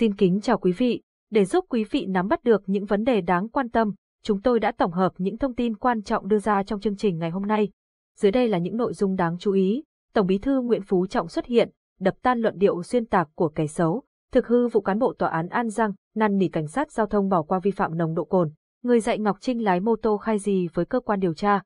Xin kính chào quý vị, để giúp quý vị nắm bắt được những vấn đề đáng quan tâm, chúng tôi đã tổng hợp những thông tin quan trọng đưa ra trong chương trình ngày hôm nay. Dưới đây là những nội dung đáng chú ý. Tổng Bí thư Nguyễn Phú Trọng xuất hiện, đập tan luận điệu xuyên tạc của kẻ xấu, thực hư vụ cán bộ tòa án An Giang năn nỉ cảnh sát giao thông bỏ qua vi phạm nồng độ cồn. Người dạy Ngọc Trinh lái mô tô khai gì với cơ quan điều tra?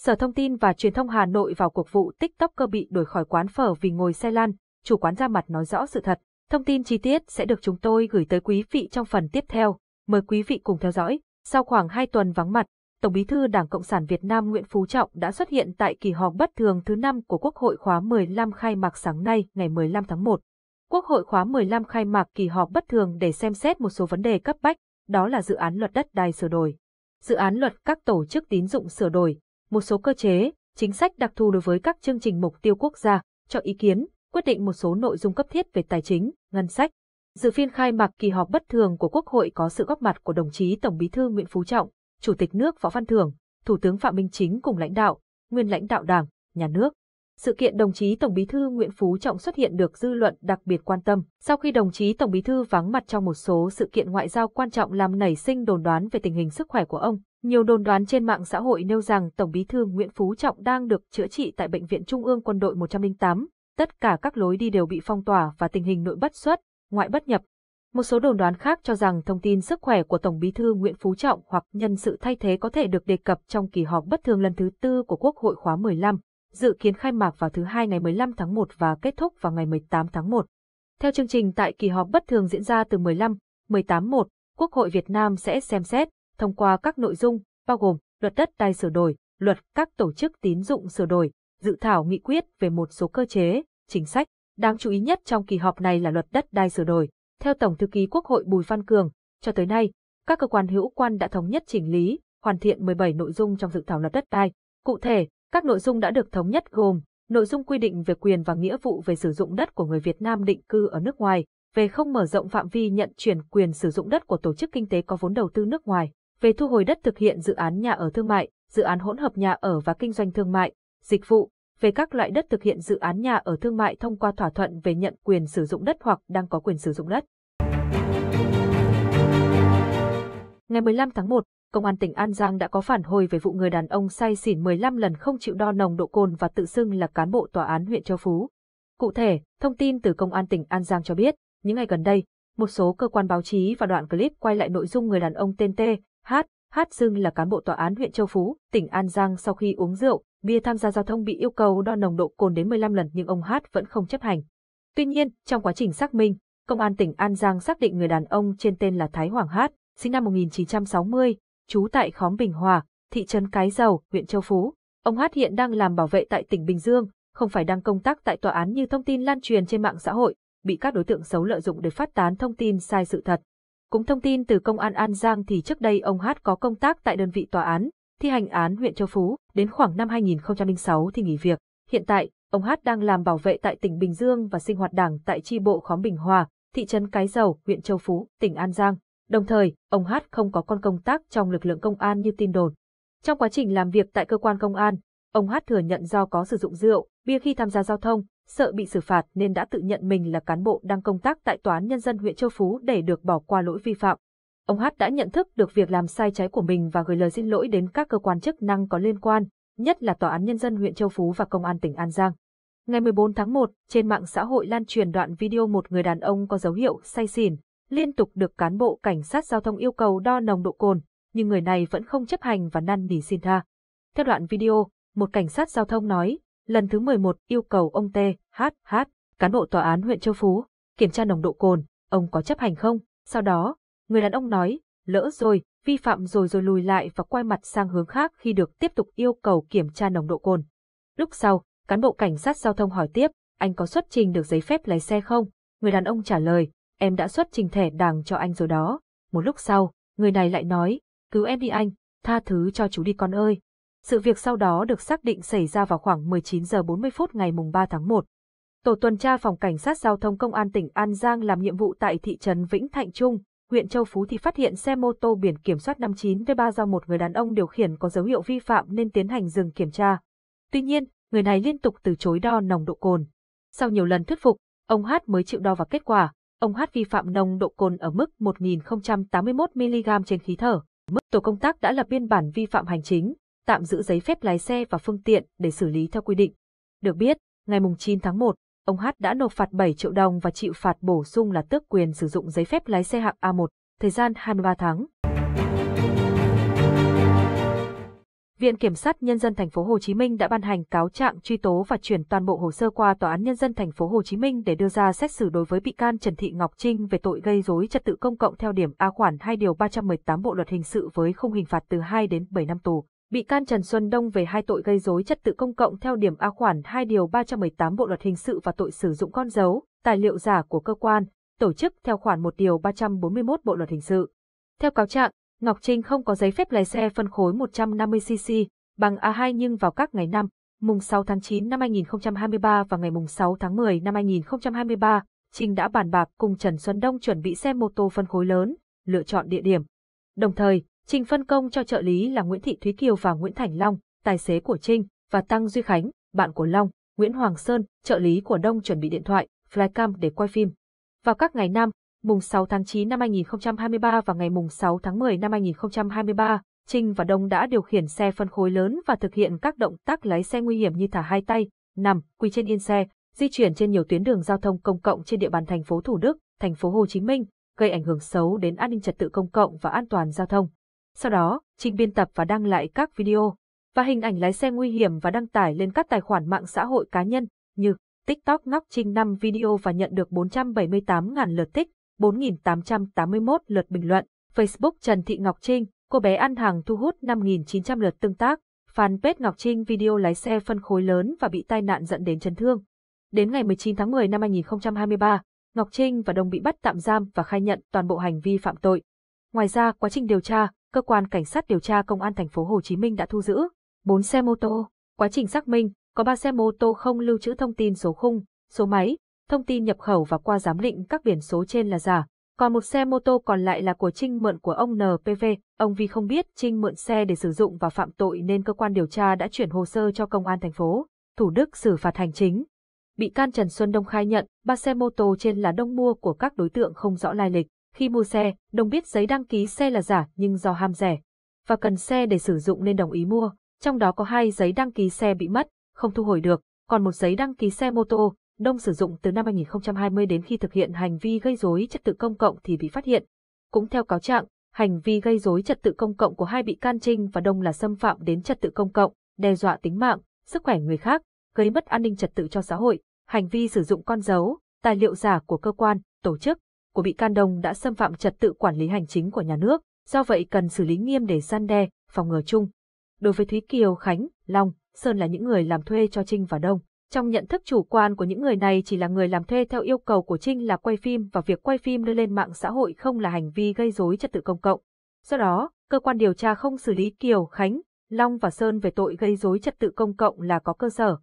Sở Thông tin và Truyền thông Hà Nội vào cuộc vụ TikToker bị đuổi khỏi quán phở vì ngồi xe lan, chủ quán ra mặt nói rõ sự thật. Thông tin chi tiết sẽ được chúng tôi gửi tới quý vị trong phần tiếp theo. Mời quý vị cùng theo dõi. Sau khoảng 2 tuần vắng mặt, Tổng bí thư Đảng Cộng sản Việt Nam Nguyễn Phú Trọng đã xuất hiện tại kỳ họp bất thường thứ 5 của Quốc hội khóa 15 khai mạc sáng nay ngày 15 tháng 1. Quốc hội khóa 15 khai mạc kỳ họp bất thường để xem xét một số vấn đề cấp bách, đó là dự án luật đất đai sửa đổi, dự án luật các tổ chức tín dụng sửa đổi, một số cơ chế, chính sách đặc thù đối với các chương trình mục tiêu quốc gia, cho ý kiến, quyết định một số nội dung cấp thiết về tài chính, ngân sách. Dự phiên khai mạc kỳ họp bất thường của Quốc hội có sự góp mặt của đồng chí Tổng Bí thư Nguyễn Phú Trọng, Chủ tịch nước Võ Văn Thưởng, Thủ tướng Phạm Minh Chính cùng lãnh đạo, nguyên lãnh đạo Đảng, nhà nước. Sự kiện đồng chí Tổng Bí thư Nguyễn Phú Trọng xuất hiện được dư luận đặc biệt quan tâm, sau khi đồng chí Tổng Bí thư vắng mặt trong một số sự kiện ngoại giao quan trọng làm nảy sinh đồn đoán về tình hình sức khỏe của ông. Nhiều đồn đoán trên mạng xã hội nêu rằng Tổng Bí thư Nguyễn Phú Trọng đang được chữa trị tại bệnh viện Trung ương Quân đội 108, tất cả các lối đi đều bị phong tỏa và tình hình nội bất xuất, ngoại bất nhập. Một số đồn đoán khác cho rằng thông tin sức khỏe của Tổng bí thư Nguyễn Phú Trọng hoặc nhân sự thay thế có thể được đề cập trong kỳ họp bất thường lần thứ tư của Quốc hội khóa 15, dự kiến khai mạc vào thứ hai ngày 15 tháng 1 và kết thúc vào ngày 18 tháng 1. Theo chương trình tại kỳ họp bất thường diễn ra từ 15, 18 1, Quốc hội Việt Nam sẽ xem xét, thông qua các nội dung, bao gồm luật đất đai sửa đổi, luật các tổ chức tín dụng sửa đổi, dự thảo nghị quyết về một số cơ chế, chính sách. Đáng chú ý nhất trong kỳ họp này là luật đất đai sửa đổi. Theo Tổng thư ký Quốc hội Bùi Văn Cường, cho tới nay, các cơ quan hữu quan đã thống nhất chỉnh lý, hoàn thiện 17 nội dung trong dự thảo luật đất đai. Cụ thể, các nội dung đã được thống nhất gồm nội dung quy định về quyền và nghĩa vụ về sử dụng đất của người Việt Nam định cư ở nước ngoài, về không mở rộng phạm vi nhận chuyển quyền sử dụng đất của tổ chức kinh tế có vốn đầu tư nước ngoài, về thu hồi đất thực hiện dự án nhà ở thương mại, dự án hỗn hợp nhà ở và kinh doanh thương mại, dịch vụ, về các loại đất thực hiện dự án nhà ở thương mại thông qua thỏa thuận về nhận quyền sử dụng đất hoặc đang có quyền sử dụng đất. Ngày 15 tháng 1, Công an tỉnh An Giang đã có phản hồi về vụ người đàn ông say xỉn 15 lần không chịu đo nồng độ cồn và tự xưng là cán bộ tòa án huyện Châu Phú. Cụ thể, thông tin từ Công an tỉnh An Giang cho biết, những ngày gần đây, một số cơ quan báo chí và đoạn clip quay lại nội dung người đàn ông tên T, H, Hát Dương là cán bộ tòa án huyện Châu Phú, tỉnh An Giang sau khi uống rượu, bia tham gia giao thông bị yêu cầu đo nồng độ cồn đến 15 lần nhưng ông Hát vẫn không chấp hành. Tuy nhiên, trong quá trình xác minh, công an tỉnh An Giang xác định người đàn ông trên tên là Thái Hoàng Hát, sinh năm 1960, trú tại khóm Bình Hòa, thị trấn Cái Dầu, huyện Châu Phú. Ông Hát hiện đang làm bảo vệ tại tỉnh Bình Dương, không phải đang công tác tại tòa án như thông tin lan truyền trên mạng xã hội, bị các đối tượng xấu lợi dụng để phát tán thông tin sai sự thật. Cũng thông tin từ công an An Giang thì trước đây ông Hát có công tác tại đơn vị tòa án, thi hành án huyện Châu Phú, đến khoảng năm 2006 thì nghỉ việc. Hiện tại, ông Hát đang làm bảo vệ tại tỉnh Bình Dương và sinh hoạt đảng tại chi bộ khóm Bình Hòa, thị trấn Cái Dầu, huyện Châu Phú, tỉnh An Giang. Đồng thời, ông Hát không có con công tác trong lực lượng công an như tin đồn. Trong quá trình làm việc tại cơ quan công an, ông Hát thừa nhận do có sử dụng rượu, bia khi tham gia giao thông, sợ bị xử phạt nên đã tự nhận mình là cán bộ đang công tác tại Tòa án Nhân dân huyện Châu Phú để được bỏ qua lỗi vi phạm. Ông Hát đã nhận thức được việc làm sai trái của mình và gửi lời xin lỗi đến các cơ quan chức năng có liên quan, nhất là Tòa án Nhân dân huyện Châu Phú và Công an tỉnh An Giang. Ngày 14 tháng 1, trên mạng xã hội lan truyền đoạn video một người đàn ông có dấu hiệu say xỉn, liên tục được cán bộ cảnh sát giao thông yêu cầu đo nồng độ cồn, nhưng người này vẫn không chấp hành và năn nỉ xin tha. Theo đoạn video, một cảnh sát giao thông nói, lần thứ 11 yêu cầu ông T, H, H, cán bộ tòa án huyện Châu Phú, kiểm tra nồng độ cồn, ông có chấp hành không? Sau đó, người đàn ông nói, lỡ rồi, vi phạm rồi rồi lùi lại và quay mặt sang hướng khác khi được tiếp tục yêu cầu kiểm tra nồng độ cồn. Lúc sau, cán bộ cảnh sát giao thông hỏi tiếp, anh có xuất trình được giấy phép lái xe không? Người đàn ông trả lời, em đã xuất trình thẻ đảng cho anh rồi đó. Một lúc sau, người này lại nói, cứu em đi anh, tha thứ cho chú đi con ơi. Sự việc sau đó được xác định xảy ra vào khoảng 19 giờ 40 phút ngày 3 tháng 1. Tổ tuần tra phòng cảnh sát giao thông công an tỉnh An Giang làm nhiệm vụ tại thị trấn Vĩnh Thạnh Trung, huyện Châu Phú thì phát hiện xe mô tô biển kiểm soát 59D3 do một người đàn ông điều khiển có dấu hiệu vi phạm nên tiến hành dừng kiểm tra. Tuy nhiên, người này liên tục từ chối đo nồng độ cồn. Sau nhiều lần thuyết phục, ông Hát mới chịu đo và kết quả, ông Hát vi phạm nồng độ cồn ở mức 1.081 mg trên khí thở. Mức tổ công tác đã lập biên bản vi phạm hành chính, tạm giữ giấy phép lái xe và phương tiện để xử lý theo quy định. Được biết, ngày 9 tháng 1, ông Hát đã nộp phạt 7 triệu đồng và chịu phạt bổ sung là tước quyền sử dụng giấy phép lái xe hạng A1, thời gian 23 tháng. Viện Kiểm sát Nhân dân Thành phố Hồ Chí Minh đã ban hành cáo trạng truy tố và chuyển toàn bộ hồ sơ qua Tòa án Nhân dân Thành phố Hồ Chí Minh để đưa ra xét xử đối với bị can Trần Thị Ngọc Trinh về tội gây rối trật tự công cộng theo điểm A khoản 2 điều 318 Bộ luật hình sự với khung hình phạt từ 2 đến 7 năm tù. Bị can Trần Xuân Đông về hai tội gây rối trật tự công cộng theo điểm A khoản 2 điều 318 Bộ luật hình sự và tội sử dụng con dấu, tài liệu giả của cơ quan, tổ chức theo khoản 1 điều 341 Bộ luật hình sự. Theo cáo trạng, Ngọc Trinh không có giấy phép lái xe phân khối 150cc bằng A2 nhưng vào các ngày năm, mùng 6 tháng 9 năm 2023 và ngày mùng 6 tháng 10 năm 2023, Trinh đã bàn bạc cùng Trần Xuân Đông chuẩn bị xe mô tô phân khối lớn, lựa chọn địa điểm. Đồng thời, Trinh phân công cho trợ lý là Nguyễn Thị Thúy Kiều và Nguyễn Thành Long, tài xế của Trinh, và Tăng Duy Khánh, bạn của Long, Nguyễn Hoàng Sơn, trợ lý của Đông chuẩn bị điện thoại, flycam để quay phim. Vào các ngày năm, mùng 6 tháng 9 năm 2023 và ngày mùng 6 tháng 10 năm 2023, Trinh và Đông đã điều khiển xe phân khối lớn và thực hiện các động tác lái xe nguy hiểm như thả hai tay, nằm, quỳ trên yên xe, di chuyển trên nhiều tuyến đường giao thông công cộng trên địa bàn thành phố Thủ Đức, thành phố Hồ Chí Minh, gây ảnh hưởng xấu đến an ninh trật tự công cộng và an toàn giao thông. Sau đó, Trinh biên tập và đăng lại các video và hình ảnh lái xe nguy hiểm và đăng tải lên các tài khoản mạng xã hội cá nhân như TikTok nóc Trinh 5 video và nhận được 478.000 lượt thích, 4.881 lượt bình luận. Facebook Trần Thị Ngọc Trinh, cô bé ăn hàng thu hút 5.900 lượt tương tác. Fanpage Ngọc Trinh video lái xe phân khối lớn và bị tai nạn dẫn đến chấn thương. Đến ngày 19 tháng 10 năm 2023, Ngọc Trinh và đồng bị bắt tạm giam và khai nhận toàn bộ hành vi phạm tội. Ngoài ra, quá trình điều tra, cơ quan cảnh sát điều tra công an thành phố Hồ Chí Minh đã thu giữ 4 xe mô tô. Quá trình xác minh, có 3 xe mô tô không lưu trữ thông tin số khung, số máy, thông tin nhập khẩu và qua giám định các biển số trên là giả. Còn một xe mô tô còn lại là của Trinh mượn của ông NPV. Ông vì không biết Trinh mượn xe để sử dụng và phạm tội nên cơ quan điều tra đã chuyển hồ sơ cho công an thành phố Thủ Đức xử phạt hành chính. Bị can Trần Xuân Đông khai nhận, ba xe mô tô trên là đông mua của các đối tượng không rõ lai lịch. Khi mua xe, Đồng biết giấy đăng ký xe là giả nhưng do ham rẻ và cần xe để sử dụng nên đồng ý mua, trong đó có hai giấy đăng ký xe bị mất, không thu hồi được, còn một giấy đăng ký xe mô tô, Đông sử dụng từ năm 2020 đến khi thực hiện hành vi gây rối trật tự công cộng thì bị phát hiện. Cũng theo cáo trạng, hành vi gây rối trật tự công cộng của hai bị can Trinh và Đông là xâm phạm đến trật tự công cộng, đe dọa tính mạng, sức khỏe người khác, gây mất an ninh trật tự cho xã hội, hành vi sử dụng con dấu, tài liệu giả của cơ quan, tổ chức, của bị can Đông đã xâm phạm trật tự quản lý hành chính của nhà nước, do vậy cần xử lý nghiêm để gian đe, phòng ngừa chung. Đối với Thúy Kiều, Khánh, Long, Sơn là những người làm thuê cho Trinh và Đông. Trong nhận thức chủ quan của những người này chỉ là người làm thuê theo yêu cầu của Trinh là quay phim và việc quay phim đưa lên mạng xã hội không là hành vi gây rối trật tự công cộng. Do đó, cơ quan điều tra không xử lý Kiều, Khánh, Long và Sơn về tội gây rối trật tự công cộng là có cơ sở.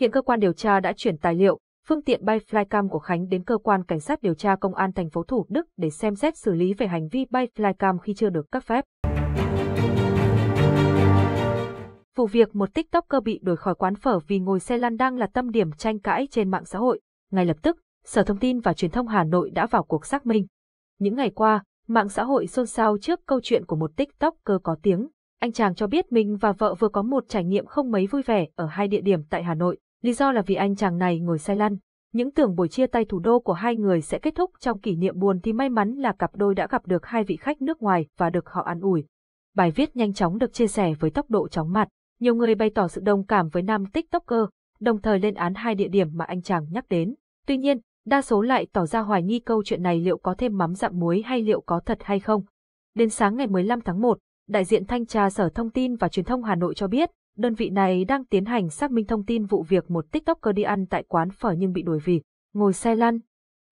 Hiện cơ quan điều tra đã chuyển tài liệu, phương tiện bay flycam của Khánh đến cơ quan cảnh sát điều tra công an thành phố Thủ Đức để xem xét xử lý về hành vi bay flycam khi chưa được cấp phép. Vụ việc một TikToker bị đuổi khỏi quán phở vì ngồi xe lăn đang là tâm điểm tranh cãi trên mạng xã hội. Ngay lập tức, Sở Thông tin và Truyền thông Hà Nội đã vào cuộc xác minh. Những ngày qua, mạng xã hội xôn xao trước câu chuyện của một TikToker có tiếng. Anh chàng cho biết mình và vợ vừa có một trải nghiệm không mấy vui vẻ ở hai địa điểm tại Hà Nội. Lý do là vì anh chàng này ngồi say lăn. Những tưởng buổi chia tay thủ đô của hai người sẽ kết thúc trong kỷ niệm buồn thì may mắn là cặp đôi đã gặp được hai vị khách nước ngoài và được họ an ủi. Bài viết nhanh chóng được chia sẻ với tốc độ chóng mặt. Nhiều người bày tỏ sự đồng cảm với nam TikToker, đồng thời lên án hai địa điểm mà anh chàng nhắc đến. Tuy nhiên, đa số lại tỏ ra hoài nghi câu chuyện này liệu có thêm mắm dặm muối hay liệu có thật hay không. Đến sáng ngày 15 tháng 1, đại diện thanh tra Sở Thông tin và Truyền thông Hà Nội cho biết, Đơn vị này đang tiến hành xác minh thông tin vụ việc một TikToker đi ăn tại quán phở nhưng bị đuổi vì ngồi xe lăn.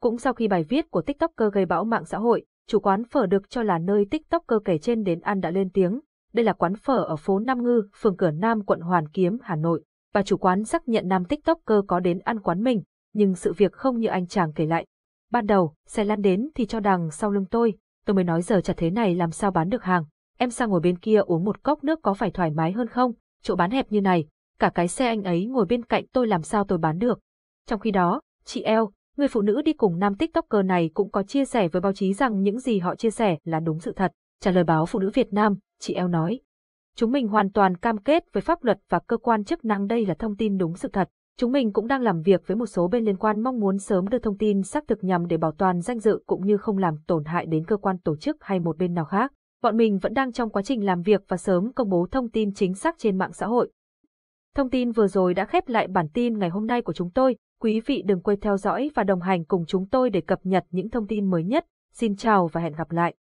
Cũng sau khi bài viết của TikToker gây bão mạng xã hội, chủ quán phở được cho là nơi TikToker kể trên đến ăn đã lên tiếng. Đây là quán phở ở phố Nam Ngư, phường Cửa Nam, quận Hoàn Kiếm, Hà Nội. Và chủ quán xác nhận nam TikToker có đến ăn quán mình, nhưng sự việc không như anh chàng kể lại. Ban đầu, xe lăn đến thì cho đằng sau lưng tôi, tôi mới nói giờ chặt thế này làm sao bán được hàng. Em sang ngồi bên kia uống một cốc nước có phải thoải mái hơn không? chỗ bán hẹp như này, cả cái xe anh ấy ngồi bên cạnh tôi làm sao tôi bán được. Trong khi đó, chị El người phụ nữ đi cùng nam tiktoker này cũng có chia sẻ với báo chí rằng những gì họ chia sẻ là đúng sự thật. Trả lời báo Phụ nữ Việt Nam, chị El nói. Chúng mình hoàn toàn cam kết với pháp luật và cơ quan chức năng đây là thông tin đúng sự thật. Chúng mình cũng đang làm việc với một số bên liên quan mong muốn sớm đưa thông tin xác thực nhằm để bảo toàn danh dự cũng như không làm tổn hại đến cơ quan tổ chức hay một bên nào khác. Bọn mình vẫn đang trong quá trình làm việc và sớm công bố thông tin chính xác trên mạng xã hội. Thông tin vừa rồi đã khép lại bản tin ngày hôm nay của chúng tôi. Quý vị đừng quên theo dõi và đồng hành cùng chúng tôi để cập nhật những thông tin mới nhất. Xin chào và hẹn gặp lại.